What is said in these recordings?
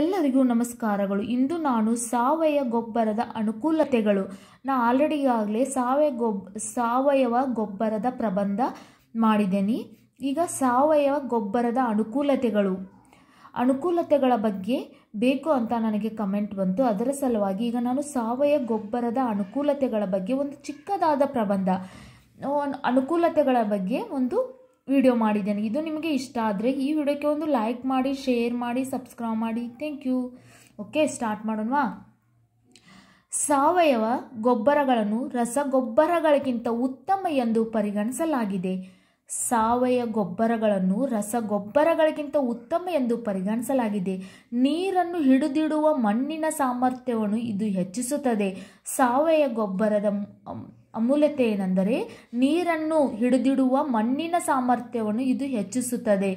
ಎಲ್ಲರಿಗೂ ನಮಸ್ಕಾರಗಳು ಇಂದು ನಾನು ಸಾವಯವ ಗೊಬ್ಬರದ ಅನುಕೂಲತೆಗಳು ನಾ ಆಲ್ರೆಡಿ ಆಗಲೇ ಸಾವಯವ ಗೊಬ್ ಸಾವಯವ ಗೊಬ್ಬರದ ಪ್ರಬಂಧ ಮಾಡಿದ್ದೇನೆ ಈಗ ಸಾವಯವ ಗೊಬ್ಬರದ ಅನುಕೂಲತೆಗಳು ಅನುಕೂಲತೆಗಳ ಬಗ್ಗೆ ಬೇಕು ಅಂತ ನನಗೆ ಕಮೆಂಟ್ ಬಂತು ಅದರ ಸಲುವಾಗಿ ಈಗ ನಾನು ಸಾವಯವ ಗೊಬ್ಬರದ ಅನುಕೂಲತೆಗಳ ಬಗ್ಗೆ ಒಂದು ಚಿಕ್ಕದಾದ ಪ್ರಬಂಧ ಅನುಕೂಲತೆಗಳ ಬಗ್ಗೆ ಒಂದು ವಿಡಿಯೋ ಮಾಡಿದ್ದೇನೆ ಇದು ನಿಮಗೆ ಇಷ್ಟ ಆದರೆ ಈ ವಿಡಿಯೋಕ್ಕೆ ಒಂದು ಲೈಕ್ ಮಾಡಿ ಶೇರ್ ಮಾಡಿ ಸಬ್ಸ್ಕ್ರೈಬ್ ಮಾಡಿ ಥ್ಯಾಂಕ್ ಯು ಓಕೆ ಸ್ಟಾರ್ಟ್ ಮಾಡೋಣವಾ ಸಾವಯವ ಗೊಬ್ಬರಗಳನ್ನು ರಸಗೊಬ್ಬರಗಳಿಗಿಂತ ಉತ್ತಮ ಎಂದು ಪರಿಗಣಿಸಲಾಗಿದೆ ಸಾವಯವ ಗೊಬ್ಬರಗಳನ್ನು ರಸಗೊಬ್ಬರಗಳಿಗಿಂತ ಉತ್ತಮ ಎಂದು ಪರಿಗಣಿಸಲಾಗಿದೆ ನೀರನ್ನು ಹಿಡಿದಿಡುವ ಮಣ್ಣಿನ ಸಾಮರ್ಥ್ಯವನ್ನು ಇದು ಹೆಚ್ಚಿಸುತ್ತದೆ ಸಾವಯವ ಗೊಬ್ಬರದ ಅಮೂಲ್ಯತೆ ಏನೆಂದರೆ ನೀರನ್ನು ಹಿಡಿದಿಡುವ ಮಣ್ಣಿನ ಸಾಮರ್ಥ್ಯವನ್ನು ಇದು ಹೆಚ್ಚಿಸುತ್ತದೆ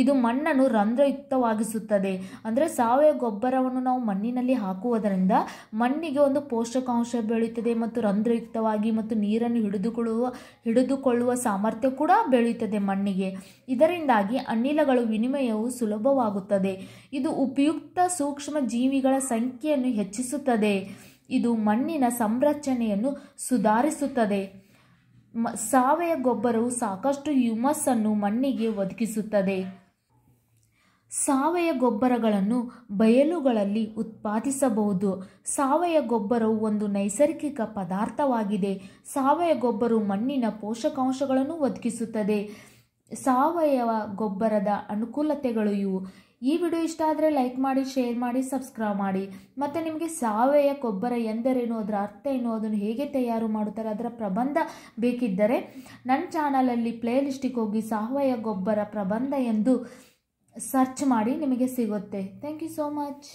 ಇದು ಮಣ್ಣನ್ನು ರಂಧ್ರಯುಕ್ತವಾಗಿಸುತ್ತದೆ ಅಂದರೆ ಸಾವಯವ ಗೊಬ್ಬರವನ್ನು ನಾವು ಮಣ್ಣಿನಲ್ಲಿ ಹಾಕುವುದರಿಂದ ಮಣ್ಣಿಗೆ ಒಂದು ಪೋಷಕಾಂಶ ಬೆಳೆಯುತ್ತದೆ ಮತ್ತು ರಂಧ್ರಯುಕ್ತವಾಗಿ ಮತ್ತು ನೀರನ್ನು ಹಿಡಿದುಕೊಳ್ಳುವ ಹಿಡಿದುಕೊಳ್ಳುವ ಸಾಮರ್ಥ್ಯ ಕೂಡ ಬೆಳೆಯುತ್ತದೆ ಮಣ್ಣಿಗೆ ಇದರಿಂದಾಗಿ ಅನಿಲಗಳು ವಿನಿಮಯವು ಸುಲಭವಾಗುತ್ತದೆ ಇದು ಉಪಯುಕ್ತ ಸೂಕ್ಷ್ಮ ಜೀವಿಗಳ ಸಂಖ್ಯೆಯನ್ನು ಹೆಚ್ಚಿಸುತ್ತದೆ ಇದು ಮಣ್ಣಿನ ಸಂರಚನೆಯನ್ನು ಸುಧಾರಿಸುತ್ತದೆ ಸಾವಯವ ಗೊಬ್ಬರವು ಸಾಕಷ್ಟು ಅನ್ನು ಮಣ್ಣಿಗೆ ಒದಗಿಸುತ್ತದೆ ಸಾವಯವ ಗೊಬ್ಬರಗಳನ್ನು ಬಯಲುಗಳಲ್ಲಿ ಉತ್ಪಾದಿಸಬಹುದು ಸಾವಯವ ಗೊಬ್ಬರವು ಒಂದು ನೈಸರ್ಗಿಕ ಪದಾರ್ಥವಾಗಿದೆ ಸಾವಯವ ಗೊಬ್ಬರವು ಮಣ್ಣಿನ ಪೋಷಕಾಂಶಗಳನ್ನು ಒದಗಿಸುತ್ತದೆ ಸಾವಯವ ಗೊಬ್ಬರದ ಅನುಕೂಲತೆಗಳು ಇವು ಈ ವಿಡಿಯೋ ಇಷ್ಟ ಆದರೆ ಲೈಕ್ ಮಾಡಿ ಶೇರ್ ಮಾಡಿ ಸಬ್ಸ್ಕ್ರೈಬ್ ಮಾಡಿ ಮತ್ತು ನಿಮಗೆ ಸಾವಯವ ಗೊಬ್ಬರ ಎಂದರೇನು ಅದರ ಅರ್ಥ ಏನು ಅದನ್ನು ಹೇಗೆ ತಯಾರು ಮಾಡುತ್ತಾರೆ ಅದರ ಪ್ರಬಂಧ ಬೇಕಿದ್ದರೆ ನನ್ನ ಚಾನಲಲ್ಲಿ ಪ್ಲೇಲಿಸ್ಟಿಗೆ ಹೋಗಿ ಸಾವಯವ ಗೊಬ್ಬರ ಪ್ರಬಂಧ ಎಂದು ಸರ್ಚ್ ಮಾಡಿ ನಿಮಗೆ ಸಿಗುತ್ತೆ ಥ್ಯಾಂಕ್ ಯು ಸೋ ಮಚ್